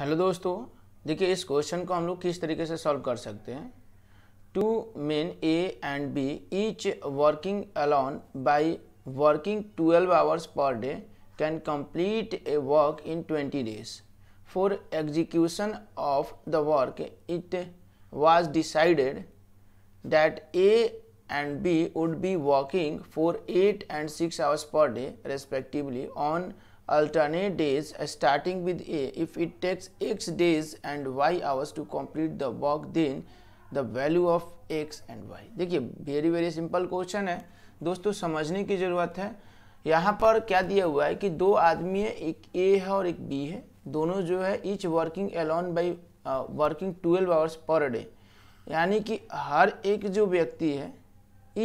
Hello दोस्तों देखिए इस क्वेश्चन को हम लोग किस तरीके से सॉल्व कर सकते हैं two men A and B each working alone by working 12 hours per day can complete a work in 20 days for execution of the work it was decided that A and B would be working for 8 and 6 hours per day respectively on alternate days starting with A. If it takes x days and y hours to complete the work then the value of x and y. देखिए very very simple question है दोस्तों समझने की ज़रूरत है यहाँ पर क्या दिया हुआ है कि दो आदमी है एक ए है और एक बी है दोनों जो है each working alone by working twelve hours per day यानी कि हर एक जो व्यक्ति है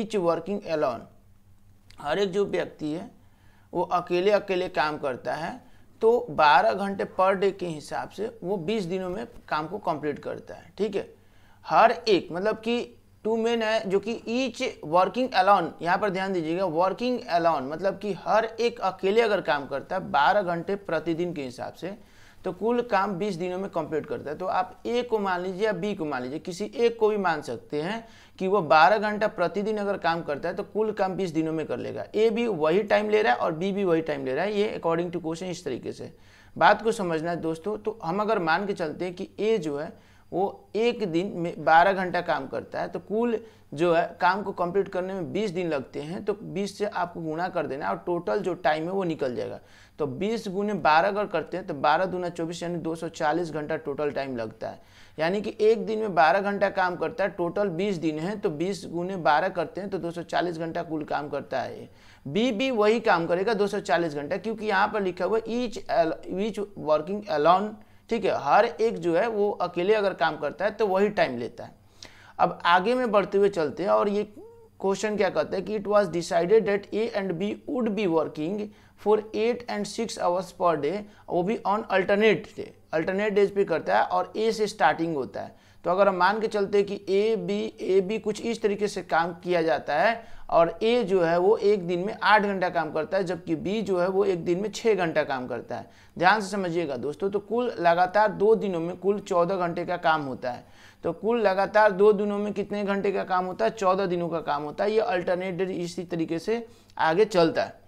ईच वर्किंग एलॉन हर एक जो व्यक्ति है वो अकेले अकेले काम करता है तो 12 घंटे पर डे के हिसाब से वो 20 दिनों में काम को कंप्लीट करता है ठीक है हर एक मतलब कि टू मेन है जो कि ईच वर्किंग अलाउन यहाँ पर ध्यान दीजिएगा वर्किंग अलाउन मतलब कि हर एक अकेले अगर काम करता है बारह घंटे प्रतिदिन के हिसाब से तो कुल काम 20 दिनों में कंप्लीट करता है तो आप ए को मान लीजिए या बी को मान लीजिए किसी एक को भी मान सकते हैं कि वो 12 घंटा प्रतिदिन अगर काम करता है तो कुल काम 20 दिनों में कर लेगा ए भी वही टाइम ले रहा है और बी भी वही टाइम ले रहा है ये अकॉर्डिंग टू क्वेश्चन इस तरीके से बात को समझना है दोस्तों तो हम अगर मान के चलते हैं कि ए जो है वो एक दिन में बारह घंटा काम करता है तो कुल जो है काम को कंप्लीट करने में बीस दिन लगते हैं तो बीस से आपको गुणा कर देना और टोटल जो टाइम है वो निकल जाएगा तो बीस गुने बारह अगर करते हैं तो बारह दुना चौबीस यानी दो सौ चालीस घंटा टोटल टाइम लगता है यानी कि एक दिन में बारह घंटा काम करता है टोटल बीस दिन है तो बीस गुने बारह करते हैं तो दो सौ चालीस घंटा कुल काम करता है बी भी वही काम करेगा दो सौ चालीस घंटा क्योंकि यहाँ पर लिखा हुआ ईच ईच वर्किंग अलॉन ठीक है हर एक जो है वो अकेले अगर काम करता है तो वही टाइम लेता है अब आगे में बढ़ते हुए चलते हैं और ये क्वेश्चन क्या कहता है कि it was decided that A and B would be working for eight and six hours per day वो भी on alternate day alternate days पे करता है और ए से स्टार्टिंग होता है तो अगर हम मान के चलते कि ए बी ए बी कुछ इस तरीके से काम किया जाता है और ए जो है वो एक दिन में आठ घंटा काम करता है जबकि बी जो है वो एक दिन में छः घंटा काम करता है ध्यान से समझिएगा दोस्तों तो कुल लगातार दो दिनों में कुल चौदह घंटे का काम होता है तो कुल लगातार दो दिनों में कितने घंटे का काम होता है चौदह दिनों का काम होता है ये अल्टरनेट इसी तरीके से आगे चलता है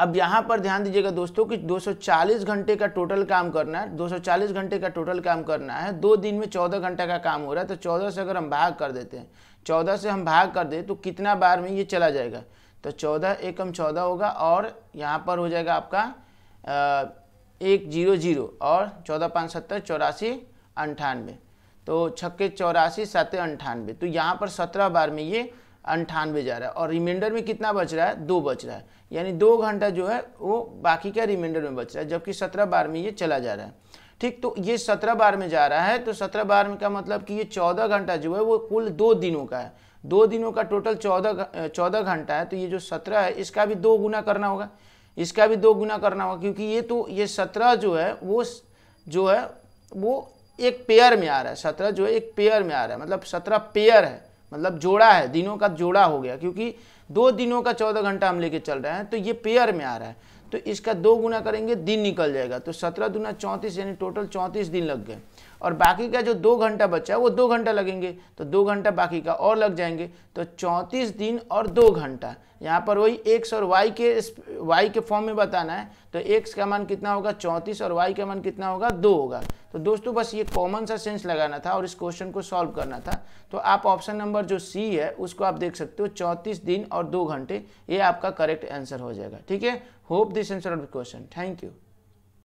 अब यहाँ पर ध्यान दीजिएगा दोस्तों कि 240 घंटे का टोटल काम करना है 240 घंटे का टोटल काम करना है दो दिन में 14 घंटे का काम हो रहा है तो 14 से अगर हम भाग कर देते हैं 14 से हम भाग कर दें तो कितना बार में ये चला जाएगा तो 14 एकम 14 होगा और यहाँ पर हो जाएगा आपका आ, एक जीरो जीरो और चौदह पाँच सत्तर चौरासी अंठानवे तो छक्के चौरासी सात अंठानवे तो यहाँ पर सत्रह बार में ये अंठानवे जा रहा है और रिमाइंडर में कितना बच रहा है दो बच रहा है यानी दो घंटा जो है वो बाकी का रिमाइंडर में बच रहा है जबकि सत्रह बार में ये चला जा रहा है ठीक तो ये सत्रह बार में जा रहा है तो सत्रह बार में का मतलब कि ये चौदह घंटा जो है वो कुल दो दिनों का है दो दिनों का टोटल चौदह चौदह घंटा है तो ये जो सत्रह है इसका भी दो गुना करना होगा इसका भी दो गुना करना होगा क्योंकि ये तो ये सत्रह जो है वो जो है वो एक पेयर में आ रहा है सत्रह जो है एक पेयर में आ रहा है मतलब सत्रह पेयर है मतलब जोड़ा है दिनों का जोड़ा हो गया क्योंकि दो दिनों का चौदह घंटा हम लेके चल रहे हैं तो ये पेयर में आ रहा है तो इसका दो गुना करेंगे दिन निकल जाएगा तो सत्रह दुना चौंतीस यानी टोटल चौंतीस दिन लग गए और बाकी का जो दो घंटा बचा है वो दो घंटा लगेंगे तो दो घंटा बाकी का और लग जाएंगे तो चौंतीस दिन और दो घंटा यहाँ पर वही एक्स और वाई के वाई के फॉर्म में बताना है तो एक्स का मान कितना होगा चौंतीस और वाई का मान कितना होगा दो होगा तो दोस्तों बस ये कॉमन सा सेंस लगाना था और इस क्वेश्चन को सॉल्व करना था तो आप ऑप्शन नंबर जो सी है उसको आप देख सकते हो चौंतीस दिन और दो घंटे ये आपका करेक्ट आंसर हो जाएगा ठीक है hope this answer of the question thank you